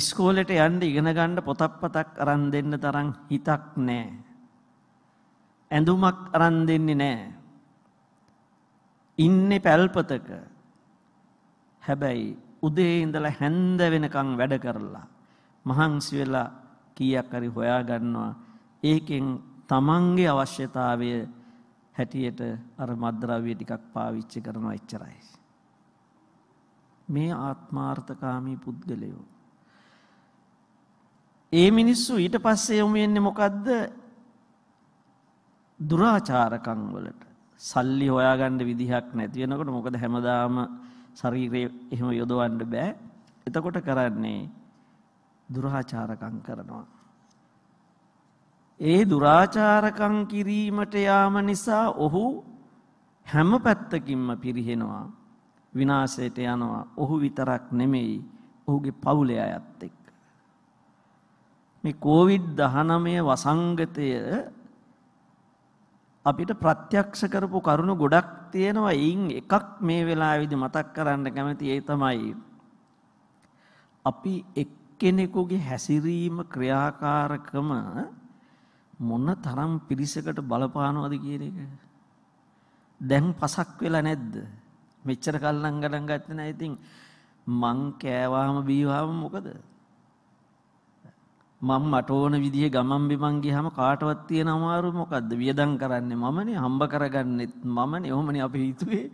ඉස්කෝලේට යන්න ඉගෙන ගන්න පොතක් පතක් අරන් දෙන්න තරම් හිතක් නැහැ ඇඳුමක් අරන් දෙන්නේ නැහැ. ඉන්නේ පැල්පතක. හැබැයි උදේ ඉඳලා හැන්ද වෙනකන් වැඩ කරලා මහන්සි වෙලා කීයක් හරි හොයා ගන්නවා. ඒකෙන් තමන්ගේ අවශ්‍යතාවය හැටියට අර මද්ද්‍රව්‍ය ටිකක් පාවිච්චි කරනවා එච්චරයි. මේ ආත්මාර්ථකාමී පුද්ගලයෝ. ඒ මිනිස්සු ඊට පස්සේ යොමු වෙන්නේ මොකද්ද? දුරාචාරකං වලට සල්ලි හොයාගන්න විදිහක් නැති වෙනකොට මොකද හැමදාම ශරීරය එහෙම යොදවන්න බෑ. එතකොට කරන්නේ දුරාචාරකම් කරනවා. ඒ දුරාචාරකම් කිරීමට යාම නිසා ඔහු හැම පැත්තකින්ම පිරිහෙනවා. විනාශයට යනවා. ඔහු විතරක් නෙමෙයි ඔහුගේ පවුලේ අයත් එක්ක. මේ කොවිඩ් 19 වසංගතය අපිට ප්‍රත්‍යක්ෂ කරපු කරුණු ගොඩක් තියෙනවා එයින් එකක් මේ වෙලාවේදී මතක් කරන්න කැමති ඒ තමයි අපි එක්කෙනෙකුගේ හැසිරීම ක්‍රියාකාරකම මොන තරම් පිරිසකට බලපානවද කියන එක දැන් පසක් වෙලා නැද්ද මෙච්චර කල් නම් ගණන් ගත්තේ නැහැ ඉතින් මං කෑවාම බීවාම මොකද මම මට ඕන විදිහේ ගමන් බිමන් ගියාම කාටවත් තියෙන අමාරු මොකද්ද වියදම් කරන්නේ මමනේ හම්බ කරගන්නෙත් මමනේ ඔහොමනේ අපි හිතුවේ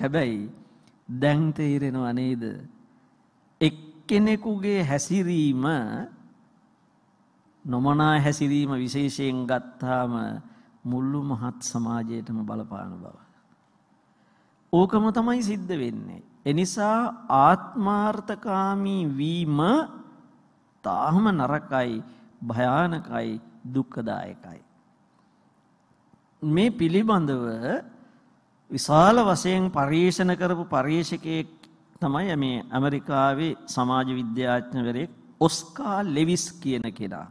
හැබැයි දැන් තේරෙනව නේද එක්කෙනෙකුගේ හැසිරීම නොමනා හැසිරීම විශේෂයෙන් ගත්තාම මුල්ලු මහත් සමාජයටම බලපාන බව. ඕකම තමයි සිද්ධ වෙන්නේ. එනිසා ආත්මාර්ථකාමී වීම තාම නරකයි භයානකයි දුක්ඛදායකයි. මේ පිළිබඳව විශාල වශයෙන් පරීක්ෂණ කරපු පරීක්ෂකයෙක් තමයි මේ ඇමරිකාවේ සමාජ විද්‍යාඥවරයෙක් ඔස්කා ලෙවිස් කියන කෙනා.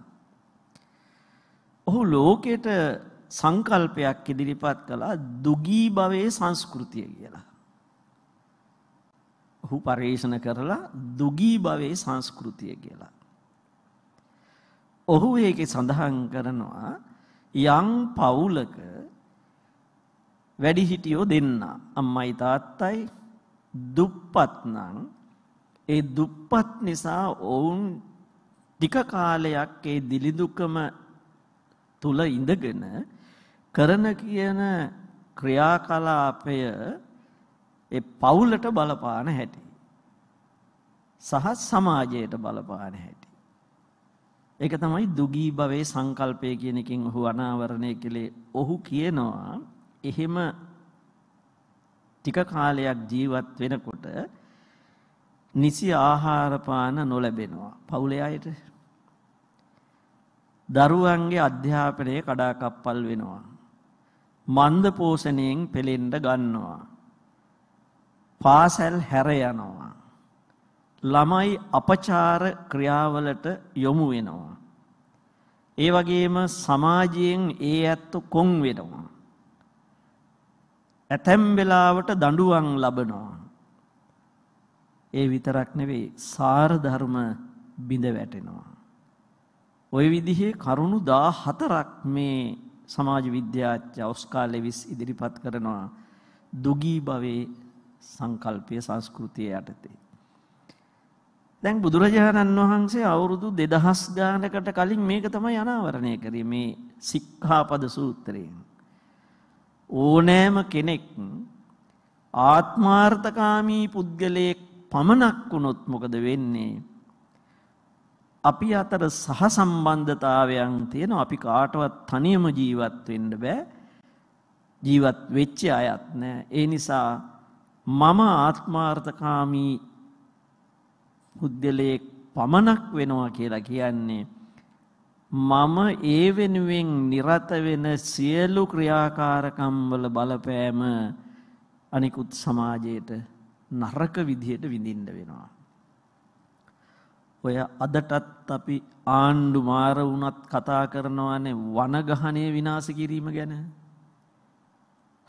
ඔහු ලෝකෙට සංකල්පයක් ඉදිරිපත් කළා දුගී භවයේ සංස්කෘතිය කියලා. ඔහු පරීක්ෂණ කරලා දුගී භවයේ සංස්කෘතිය කියලා. ඔහු ඒකේ සඳහන් කරනවා යම් පවුලක වැඩිහිටියෝ දෙන්න අම්මයි තාත්තයි දුප්පත් නම් ඒ දුප්පත් නිසා ඔවුන් ටික කාලයක් ඒ දිලිදුකම තුල ඉඳගෙන කරන කියන ක්‍රියාකලාපය ඒ පවුලට බලපාන හැටි සහ සමාජයට බලපාන හැටි ඒක තමයි දුගී භවයේ සංකල්පය කියන එකෙන් ඔහු අනාවරණය කළේ. ඔහු කියනවා එහෙම ටික කාලයක් ජීවත් වෙනකොට නිසි ආහාර පාන නොලැබෙනවා. පවුලේ අයට. දරුවන්ගේ අධ්‍යාපනය කඩාකප්පල් වෙනවා. මන්ද පෝෂණයෙන් පෙලෙන්න ගන්නවා. පාසල් හැර යනවා. ළමයි අපචාර ක්‍රියාවලට යොමු වෙනවා. ඒ වගේම සමාජයෙන් ඒ ඇත්ත කොන් වෙනවා. ඇතැම් වෙලාවට දඬුවම් ලබනවා. ඒ විතරක් නෙවෙයි සාර ධර්ම බිඳ වැටෙනවා. ওই විදිහේ කරුණු 14ක් මේ සමාජ විද්‍යාඥ ඔස්කාර් ලෙවිස් ඉදිරිපත් කරනවා දුගී භවයේ සංකල්පීය සංස්කෘතිය යටතේ. දැන් බුදුරජාණන් වහන්සේ අවුරුදු දෙදහස් ගානකට කලින් මේක තමයි අනාවරණය කරේ මේ සික්ඛාපද සූත්‍රයෙන්. ඕනෑම කෙනෙක් ආත්මාර්ථකාමී පුද්ගලයෙක් පමණක් වුණොත් මොකද වෙන්නේ? අපි අතර සහසම්බන්ධතාවයන් තියෙන අපි කාටවත් තනියම ජීවත් වෙන්න බෑ. ජීවත් වෙච්ච අයත් නෑ. ඒ නිසා මම ආත්මාර්ථකාමී පුද්ගලයෙක් පමණක් වෙනවා කියලා කියන්නේ මම ඒ වෙනුවෙන් නිරත වෙන සියලු ක්‍රියාකාරකම් වල බලපෑම අනිකුත් සමාජයට නරක විදිහට විඳින්න වෙනවා. ඔය අදටත් අපි ආණ්ඩු මාර වුණත් කතා කරනවානේ වනගහනය විනාශ කිරීම ගැන.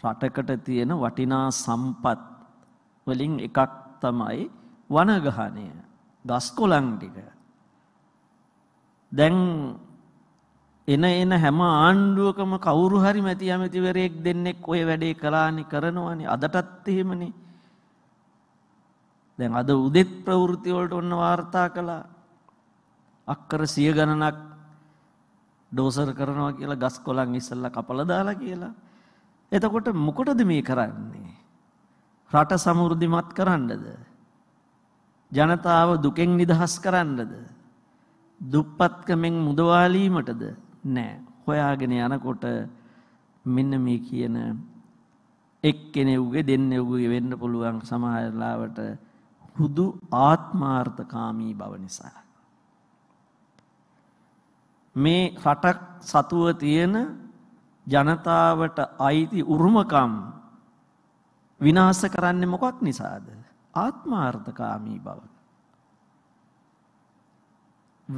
රටකට තියෙන වටිනා සම්පත් වලින් එකක් තමයි වනගහනය. ගස් කොළන් ටික දැන් එන එන හැම ආණ්ඩුවකම කවුරු හරි මැති ඇමතිවරයෙක් දෙන්නෙක් ඔය වැඩේ කලානි කරනවනේ අදටත් එහෙමනේ දැන් අද උදෙත් ප්‍රවෘත්ති වලට ඔන්න වාර්තා කළා අක්කර සිය ගණනක් ඩෝසර් කරනවා කියලා ගස් කොළන් ඉස්සල්ලා කපලා දාලා කියලා එතකොට මොකටද මේ කරන්නේ රට සමෘද්ධිමත් කරන්නද ජනතාව දුකෙන් නිදහස් කරන්නද. දුප්පත්කමෙන් මුදවාලීමටද නෑ. හොයාගෙන යනකොට මෙන්න මේ කියන එක් කෙනෙව්ගේ දෙන්න එව්ගේ වෙන්න පුළුවන් සමහරලාවට හුදු ආත්මාර්ථකාමී බව නිසා. මේ රටක් සතුව තියෙන ජනතාවට අයිති උරුමකම් විනාස කරන්නේ මොකක් නිසාද. ආත්මාර්ථකාමී බව.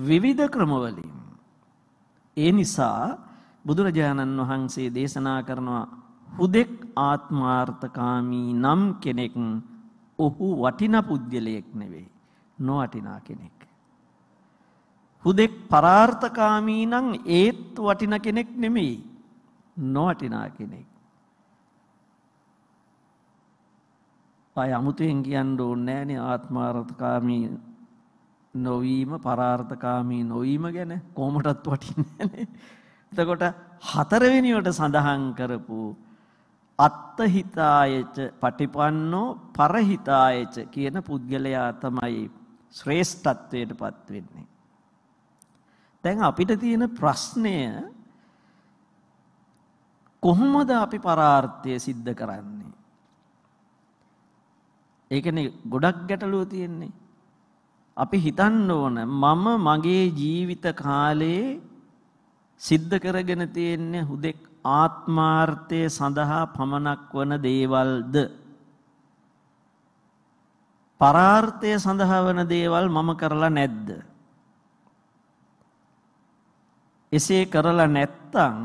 විවිධ ක්‍රමවලින්. ඒ නිසා බුදුරජාණන් වහන්සේ දේශනා කරනවා හුදෙක් ආත්මාර්ථකාමී නම් කෙනෙක් ඔහු වටින පුද්ගලයෙක් නෙවෙයි. නොවටිනා කෙනෙක්. හුදෙක් පරාර්ථකාමී නම් ඒත් වටින කෙනෙක් නෙමෙයි. නොවටිනා කෙනෙක්. ආය අමුතුවෙන් කියන්න ඕනේ නෑනේ ආත්මාර්ථකාමී නොවීම පරාර්ථකාමී නොවීම ගැන කොහොමටත් වටින්නේ නෑනේ. එතකොට හතරවෙනිවට සඳහන් කරපු අත්තහිතායච පටිපන්නෝ පරහිතායච කියන පුද්ගලයා තමයි ශ්‍රේෂ්ඨත්වයට පත් වෙන්නේ. දැන් අපිට තියෙන ප්‍රශ්නය කොහොමද අපි පරාර්ථය සිද්ධ කරන්නේ? ඒකනේ ගොඩක් ගැටලුව තියෙන්නේ. අපි හිතන්න ඕන මම මගේ ජීවිත කාලේ සිද්ධ කරගෙන තියෙන හුදෙක් ආත්මාර්ථය සඳහා පමණක් වන දේවල්ද පරාර්ථය සඳහා වන දේවල් මම කරලා නැද්ද එසේ කරලා නැත්තම්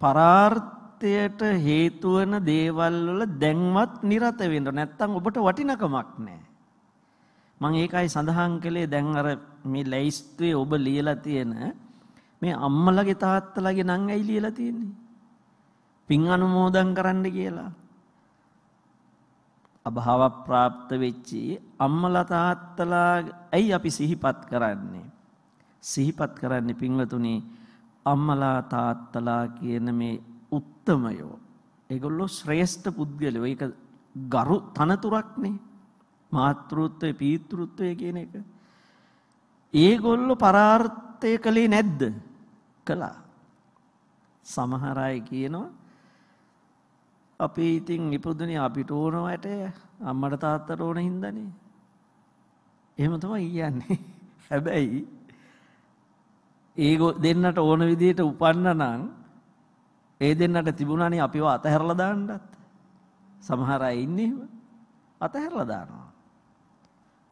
පරාර්ථ සත්‍යයට හේතු වෙන දේවල් වල දැන්වත් නිරත වෙන්න නැත්තම් ඔබට වටිනකමක් නැහැ. මම ඒකයි සඳහන් කළේ දැන් අර මේ ලැයිස්තුවේ ඔබ ලියලා තියෙන මේ අම්මලගේ තාත්තලගේ නම් ඇයි ලියලා තියෙන්නේ? පින් අනුමෝදන් කරන්න කියලා. අභාව ප්‍රාප්ත වෙච්චි අම්මලා තාත්තලා ඇයි අපි සිහිපත් කරන්නේ? සිහිපත් කරන්නේ පින්වතුනි අම්මලා තාත්තලා කියන මේ උත්තමයෝ. ඒගොල්ලෝ ශ්‍රේෂ්ඨ පුද්ගලයෝ. ඒක ගරු තනතුරක්නේ. මාතෘත්වය, පීතෘත්වය කියන එක. ඒගොල්ලෝ පරාර්ථය කළේ නැද්ද? කළා. සමහර අය කියනවා අපි ඉතින් ඉපදුනේ අපිට ඕන වටේ අම්මට තාත්තට ඕන හින්දානේ. එහෙම තමයි කියන්නේ. හැබැයි ඒගොල්ලෝ දෙන්නට ඕන විදිහට උපන්න නම් ඒ දෙන්නට තිබුණානේ අපිව අතහැරලා දාන්නත්. සමහර අය ඉන්නේ එහෙම අතහැරලා දානවා.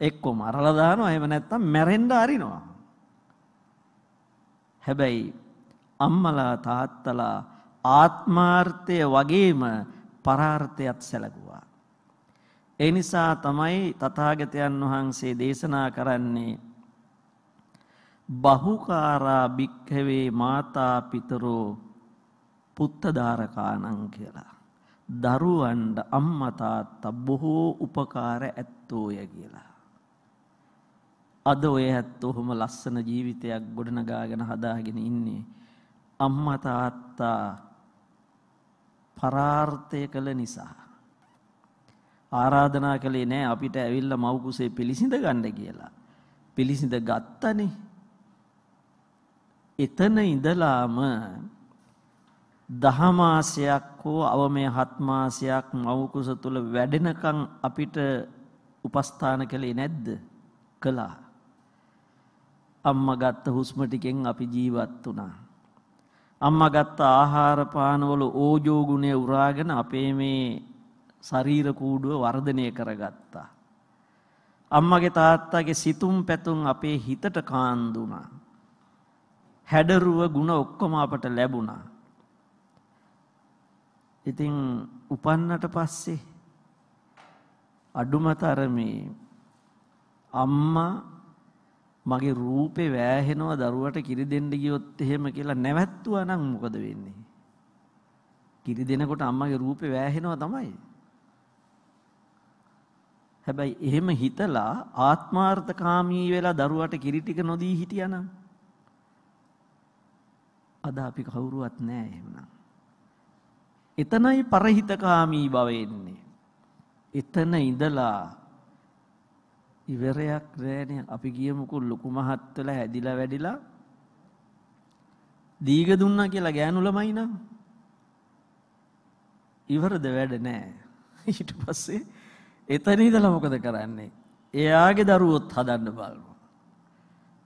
එක්කෝ මරලා දානවා එහෙම නැත්නම් මැරෙන්න අරිනවා. හැබැයි අම්මලා තාත්තලා ආත්මාර්ථය වගේම පරාර්ථයත් සැලකුවා. ඒ නිසා තමයි තථාගතයන් වහන්සේ දේශනා කරන්නේ බහුකාරා භික්ඛවේ මාතා පිතරෝ පුත්තධාරකානං කියලා. දරුවන්ට අම්මතාත්තා බොහෝ උපකාර ඇත්තෝය කියලා. අද ඔය ඇත්ත ඔහොම ලස්සන ජීවිතයක් ගොඩනගාගෙන හදාගෙන ඉන්නේ. අම්මතාත්තා පරාර්ථය කළ නිසා. ආරාධනා කළේ නෑ අපිට ඇවිල්ල මවකුසේ පිළිසිඳ ගණ්ඩ කියලා. පිළිසිඳ ගත්තනේ. එතන ඉඳලාම දහමාසයක් හෝ අවමේ හත්මාසයක් මවකුස තුළ වැඩෙනකං අපිට උපස්ථාන කළේ නැද්ද කළා. අම්ම ගත්ත හුස්මටිකෙන් අපි ජීවත් වනා. අම්ම ගත්ත ආහාරපානවල ඕජෝගුණය උරාගෙන අපේ මේ ශරීර කූඩුව වර්ධනය කරගත්තා. අම්මගේ තාත්තාගේ සිතුම් පැතුම් අපේ හිතට කාන්දුනා. හැඩරුව ගුණ ඔක්කොම අපට ලැබුණා. ඉතින් උපන්නට පස්සේ අඩුම තරමේ අම්මා මගේ රූපේ වෑහෙනවා දරුවට කිරි දෙන්න ගියොත් එහෙම කියලා නැවැත්තුවා නම් මොකද වෙන්නේ? කිරි දෙනකොට අම්මගේ රූපේ වෑහෙනවා තමයි. හැබැයි එහෙම හිතලා ආත්මාර්ථකාමී වෙලා දරුවට කිරි ටික නොදී හිටියානම් අද අපි කවුරුවත් නැහැ එහෙමනම්. එතනයි පරහිතකාමී බව එන්නේ. එතන ඉඳලා ඉවරයක් නෑනේ අපි ගියමුකෝ ලොකු මහත්තල හැදිලා වැඩිලා දීග දුන්නා කියලා ගෑනු ළමයි නම් ඉවරද වැඩ නෑ. ඊට පස්සේ එතන ඉඳලා මොකද කරන්නේ? එයාගේ දරුවොත් හදන්න බලන.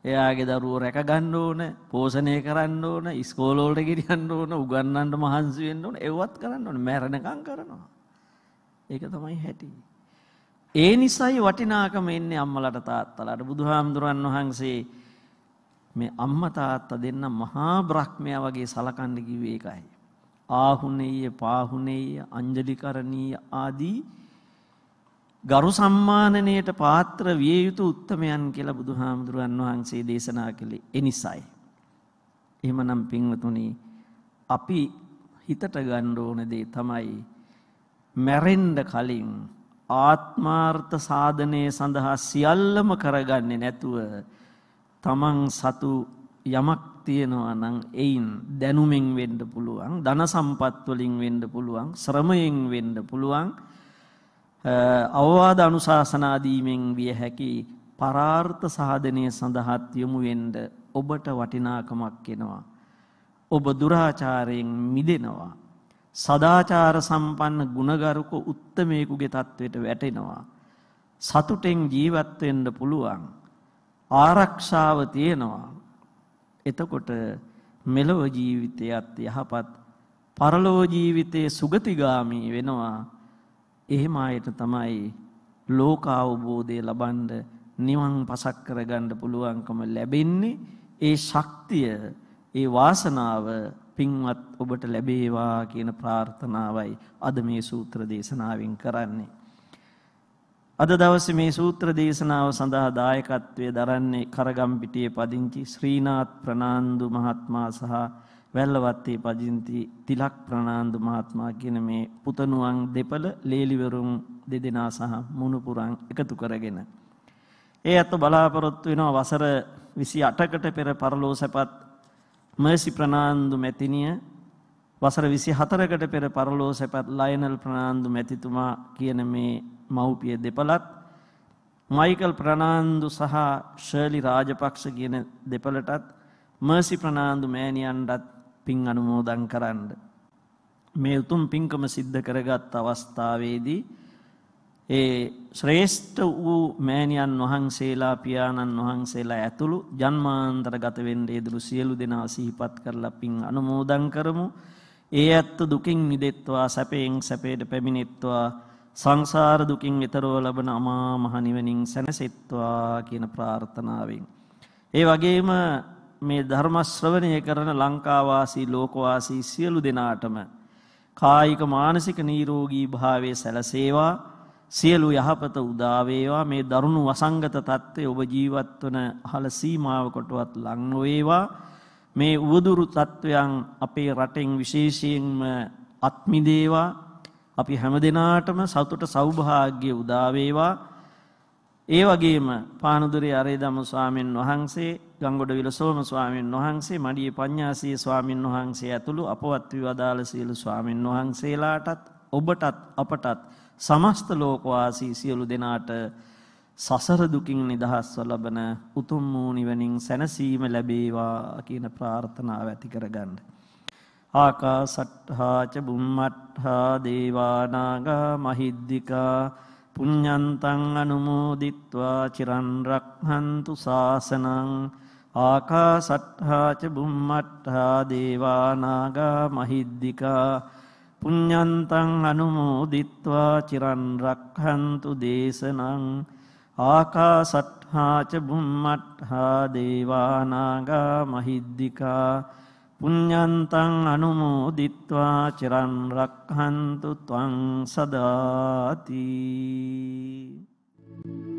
එයාගේ දරුවෝ රැක ගන්න ඕන, පෝෂණය කරන්න ඕන, ඉස්කෝල වලට ගෙනියන්න ඕන, උගන්වන්න මහන්සි වෙන්න ඕන, ඒවත් කරන්න ඕන, මැරෙනකම් කරනවා. ඒක තමයි හැටි. ඒ නිසයි වටිනාකම එන්නේ අම්මලට තාත්තලට. බුදුහාමුදුරන් වහන්සේ මේ අම්මා තාත්තා දෙන්න මහා බ්‍රහ්මයා වගේ සලකන්න කිව්වේ ඒකයි. ආහුනේය පාහුනේය අංජලිකරණීය ආදී ගරු සම්මානනයට පාත්‍ර විය යුතු උත්තමයන් කියලා බුදුහාමුදුරුවන් වහන්සේ දේශනා කළේ එනිසයි. එහෙමනම් පින්වතුනි අපි හිතට ගන්න ඕන දේ තමයි මැරෙන්න කලින් ආත්මාර්ථ සාධනය සඳහා සියල්ලම කරගන්නේ නැතුව තමන් සතු යමක් තියෙනවා නම් එයින් දැනුමින් වෙන්න පුළුවන් ධන සම්පත් වලින් වෙන්න පුළුවන් ශ්‍රමයෙන් වෙන්න පුළුවන් අවවාද අනුශාසනාදීමෙන් විය හැකි පරාර්ථ සාධනය සඳහාත් යොමු වෙන්න ඔබට වටිනාකමක් එනවා. ඔබ දුරාචාරයෙන් මිදෙනවා. සදාචාර සම්පන්න ගුණගරුක උත්තමයෙකුගේ තත්ත්වයට වැටෙනවා. සතුටෙන් ජීවත් වෙන්න පුළුවන්. ආරක්ෂාව තියෙනවා. එතකොට මෙලොව ජීවිතයත් යහපත් පරලෝ ජීවිතයේ සුගතිගාමී වෙනවා. එහෙම අයට තමයි ලෝක අවබෝධය ලබන්ඩ නිවන් පසක් කරගන්න පුළුවන්කම ලැබෙන්නේ ඒ ශක්තිය ඒ වාසනාව පින්වත් ඔබට ලැබේවා කියන ප්‍රාර්ථනාවයි අද මේ සූත්‍ර දේශනාවෙන් කරන්නේ. අද දවසේ මේ සූත්‍ර දේශනාව සඳහා දායකත්වයේ දරන්නේ කරගම්පිටියේ පදිංචි ශ්‍රීනාත් ප්‍රනාන්දු මහත්මයා සහ වැල්ලවත්තේ පජින්ති තිලක් ප්‍රනාන්දු මහත්මයා කියන මේ පුතණුවන් දෙපළ ලේලිවරුන් දෙදෙනා සහ මුණුපුරන් එකතු කරගෙන ඒ අත බලාපොරොත්තු වෙනවා වසර 28කට පෙර පරලෝ සැපත් මර්සි ප්‍රනාන්දු මැතිණිය වසර 24කට පෙර පරලෝ සැපත් ලයනල් ප්‍රනාන්දු මැතිතුමා කියන මේ මව්පිය දෙපළත් මයිකල් ප්‍රනාන්දු සහ ෂර්ලි රාජපක්ෂ කියන දෙපළටත් මර්සි ප්‍රනාන්දු මෑණියන්ටත් පින් අනුමෝදන් කරන්න. මේ උතුම් පින්කම සිද්ධ කරගත් අවස්ථාවේදී ඒ ශ්‍රේෂ්ඨ වූ මෑණියන් වහන්සේලා පියාණන් වහන්සේලා ඇතුළු ජන්මාන්තරගත වෙන්න ඉදළු සියලු දෙනා සිහිපත් කරලා පින් අනුමෝදන් කරමු. ඒ ඇත්ත දුකින් මිදෙත්වා සැපයෙන් සැපයට පැමිණෙත්වා සංසාර දුකින් ඈතරව ලබන අමා මහ නිවනින් සැනසෙත්වා කියන ප්‍රාර්ථනාවෙන් ඒ වගේම මේ ධර්ම ශ්‍රවණය කරන ලංකාවාසී ලෝකවාසී සියලු දෙනාටම කායික මානසික නිරෝගී භාවයේ සැලසේවා සියලු යහපත උදා වේවා මේ දරුණු වසංගත தත්ත්වයේ ඔබ ජීවත් වන අහල සීමාව කොටවත් ලං නොවේවා මේ උවදුරු தත්වයන් අපේ රටෙන් විශේෂයෙන්ම අත්මිදේවා අපි හැමදෙනාටම සතුට සෞභාග්‍ය උදා වේවා ඒ වගේම පානදුරේ අරේදම ස්වාමීන් වහන්සේ ගංගොඩ විල සෝම ස්වාමීන් වහන්සේ මඩියේ පඤ්ඤාසී ස්වාමින් වහන්සේ ඇතුළු අපවත් විවදාල සීල ස්වාමින් වහන්සේලාටත් ඔබටත් අපටත් සමස්ත ලෝකවාසී සියලු දෙනාට සසර දුකින් නිදහස්ව ලබන උතුම් වූ නිවනින් සැනසීම ලැබේවා කියන ප්‍රාර්ථනාව ඇති කරගන්න. ආකාසට්ඨා ච බුම්මට්ඨා දේවානාගා මහිද්దికා පුඤ්ඤන්තං අනුමෝදිත්වා චිරන් රක්හන්තු සාසනං ආකාසට්ඨාච බුම්මට්ඨා දේවානාගා මහිද්దికා පුඤ්ඤන්තං අනුමෝදිත්වා චිරන් රක්ඛන්තු දේශනං ආකාසට්ඨාච බුම්මට්ඨා දේවානාගා මහිද්దికා පුඤ්ඤන්තං අනුමෝදිත්වා චිරන් රක්ඛන්තු ත්වං සදාති Thank you.